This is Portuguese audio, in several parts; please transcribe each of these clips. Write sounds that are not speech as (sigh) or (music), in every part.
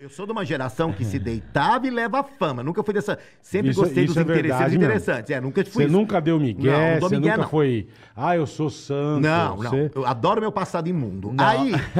Eu sou de uma geração que se é. deitava e leva fama. Nunca fui dessa. Sempre isso, gostei isso dos é interessantes. É, nunca fui. Você nunca deu Miguel? não, não nunca não. foi. Ah, eu sou santo. Não, você... não. Eu adoro meu passado imundo. Não. Aí. (laughs)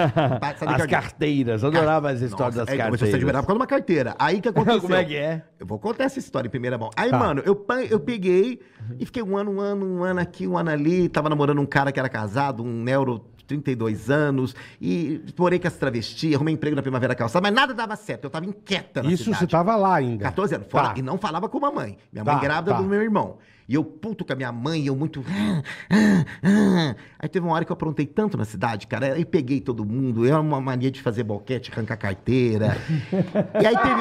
as carteiras. Adorava as histórias Nossa, das é, carteiras. Você admirava por causa de uma carteira. Aí que aconteceu. (laughs) Como é que é? Eu vou contar essa história em primeira mão. Aí, tá. mano, eu, eu peguei e fiquei um ano, um ano, um ano aqui, um ano ali. Tava namorando um cara que era casado, um neuro 32 anos, e morei com as travesti arrumei emprego na Primavera Calçada, mas nada dava certo, eu tava inquieta na Isso cidade. você tava lá ainda? 14 anos, fora, tá. e não falava com mamãe. Minha mãe tá, grávida tá. do meu irmão. E eu puto com a minha mãe, eu muito. Ah, ah, ah, aí teve uma hora que eu aprontei tanto na cidade, cara. Aí peguei todo mundo. Era é uma mania de fazer boquete, arrancar carteira. e aí teve.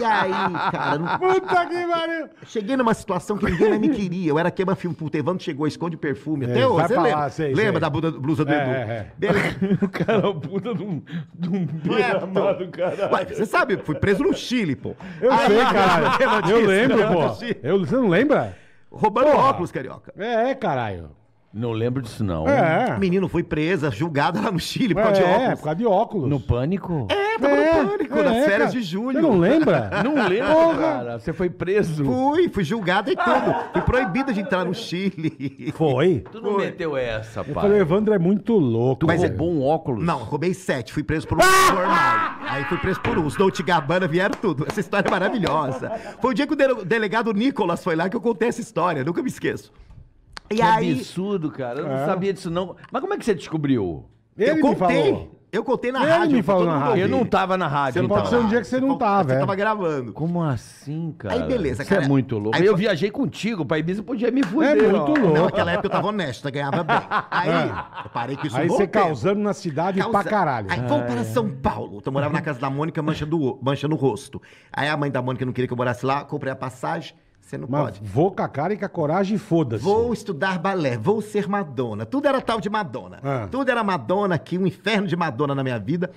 E aí, cara. Não... Puta que pariu! Cheguei numa situação que ninguém mais me queria. Eu era queima-filme. puto. Evandro chegou, esconde perfume. Até é, hoje. Você lembra, sei, lembra sei. da blusa, blusa do é, Edu? É. (laughs) O cara, é o Buda de um. De um é, cara. Ué, você sabe, fui preso no Chile, pô. Eu aí, sei, cara. (laughs) Eu lembro, pô. Eu, você não lembra? Roubando Porra. óculos, carioca. É, caralho. Não lembro disso, não. É. Menino foi presa, julgada lá no Chile por é, causa de é, óculos. É, por causa de óculos. No pânico? É, tava é, no pânico, é, nas férias cara. de julho. Você não lembra? (laughs) não lembro, cara. Você foi preso. Fui, fui julgado e tudo. Fui proibida de entrar no Chile. Foi? Tu não foi. meteu essa, pai. Eu falei, Evandro é muito louco. Mas roubou é... bom óculos? Não, roubei sete. Fui preso por um ah! (laughs) Aí fui preso por uns, Os Dolce Gabbana vieram tudo. Essa história é maravilhosa. Foi o dia que o delegado Nicolas foi lá que eu contei essa história. Nunca me esqueço. E que aí... absurdo, cara. Eu não é. sabia disso, não. Mas como é que você descobriu? Ele eu contei. Eu contei na Ele rádio. me falou na rádio. Eu não tava na rádio. Você não então. pode ser um dia que você não tava. Você é. tava gravando. Como assim, cara? Aí beleza, cara. Você é muito louco. Aí eu viajei contigo, pra Ibiza podia me fuder. É muito louco. naquela época eu tava honesto, eu ganhava bem. Aí, ah. eu parei que isso Aí você causando na cidade Causa... pra caralho. Aí vamos para São Paulo. Então, eu morava na casa da Mônica, mancha, do... mancha no rosto. Aí a mãe da Mônica não queria que eu morasse lá, comprei a passagem. Você não Mas pode. Vou com a cara e com a coragem e foda-se. Vou estudar balé, vou ser Madonna. Tudo era tal de Madonna. É. Tudo era Madonna aqui, um inferno de Madonna na minha vida.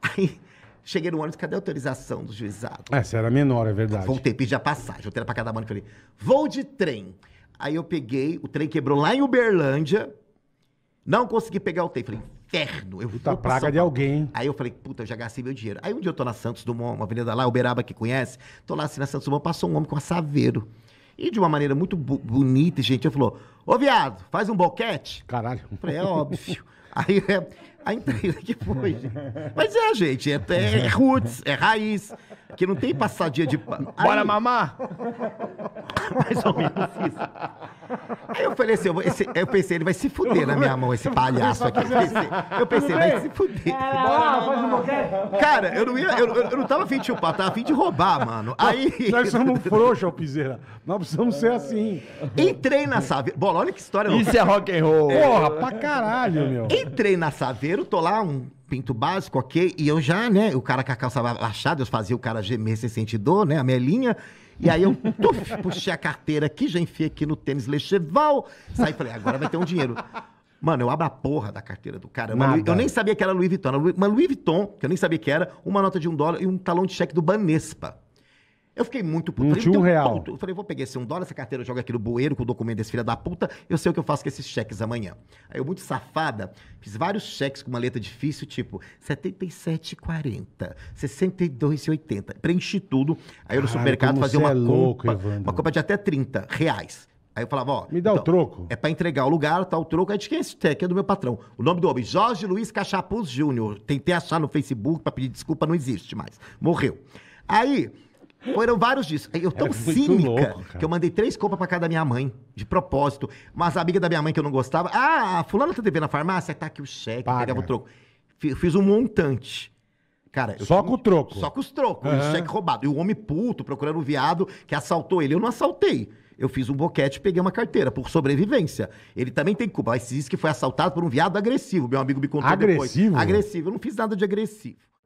Aí cheguei no ônibus, cadê a autorização do juizado? essa era menor, é verdade. Voltei, pedi a passagem, voltei pra cada mano mãe e falei, vou de trem. Aí eu peguei, o trem quebrou lá em Uberlândia, não consegui pegar o trem. Falei, inferno. Eu puta vou praga de alguém. Aí eu falei, puta, eu já gastei meu dinheiro. Aí um dia eu tô na Santos Dumont, uma avenida lá, Uberaba que conhece, tô lá assim na Santos Dumont, passou um homem com a Saveiro. E de uma maneira muito bu- bonita, gente, ele falou, ô viado, faz um boquete. Caralho. Eu falei, é óbvio. (laughs) Aí é, a empresa que foi. Gente. Mas é, gente, é, é roots, é raiz que não tem passadinha de pano. (laughs) Bora mamar? Mais ou menos isso. Aí eu falei assim, eu, vou- esse- eu pensei, ele vai se fuder na minha mão, esse palhaço aqui. Eu pensei, eu pensei, vai se fuder. Bora, faz um Cara, eu não ia, eu, eu- eu não tava afim de chupar, tava afim de roubar, mano. Aí Nós somos frouxos, Alpizeira. Nós precisamos ser assim. entrei na Saveiro. Bola, olha que história Isso é rock and roll. Porra, pra caralho, meu. Entrei na Saveiro, tô lá um pinto básico, ok? E eu já, né? O cara com a calça baixada, eu fazia o cara gemer sem sentir dor, né? A melinha. E aí eu (laughs) tuf, puxei a carteira aqui, já enfiei aqui no tênis Lecheval. Saí e falei, agora vai ter um dinheiro. Mano, eu abro a porra da carteira do cara. Uma, eu nem sabia que era Louis Vuitton. Uma Louis Vuitton, que eu nem sabia que era, uma nota de um dólar e um talão de cheque do Banespa. Eu fiquei muito puto. Não falei, tinha um real. Eu falei, vou pegar esse um dólar, essa carteira, joga aqui no bueiro com o documento desse filho da puta, eu sei o que eu faço com esses cheques amanhã. Aí eu, muito safada, fiz vários cheques com uma letra difícil, tipo 77,40, 62,80. Preenchi tudo. Aí eu no supermercado fazia uma é louco, compra, Evandro. uma compra de até 30 reais. Aí eu falava, ó. Me dá então, o troco. É para entregar o lugar, tá o troco. Aí de quem é esse cheque? É do meu patrão. O nome do homem, Jorge Luiz Cachapuz Júnior. Tentei achar no Facebook para pedir desculpa, não existe mais. Morreu. Aí, foram vários disso. Eu tão cínica louco, que eu mandei três copas para casa da minha mãe, de propósito. Mas a amiga da minha mãe que eu não gostava. Ah, fulano tá devendo na farmácia? Tá aqui o cheque, Paga. pegava o troco. Fiz um montante. Cara, só tinha, com o troco. Só com os trocos, uhum. cheque roubado. E o homem puto procurando o viado que assaltou ele. Eu não assaltei. Eu fiz um boquete e peguei uma carteira por sobrevivência. Ele também tem culpa. Mas diz que foi assaltado por um viado agressivo. Meu amigo me contou agressivo? depois. Agressivo? Agressivo. Eu não fiz nada de agressivo.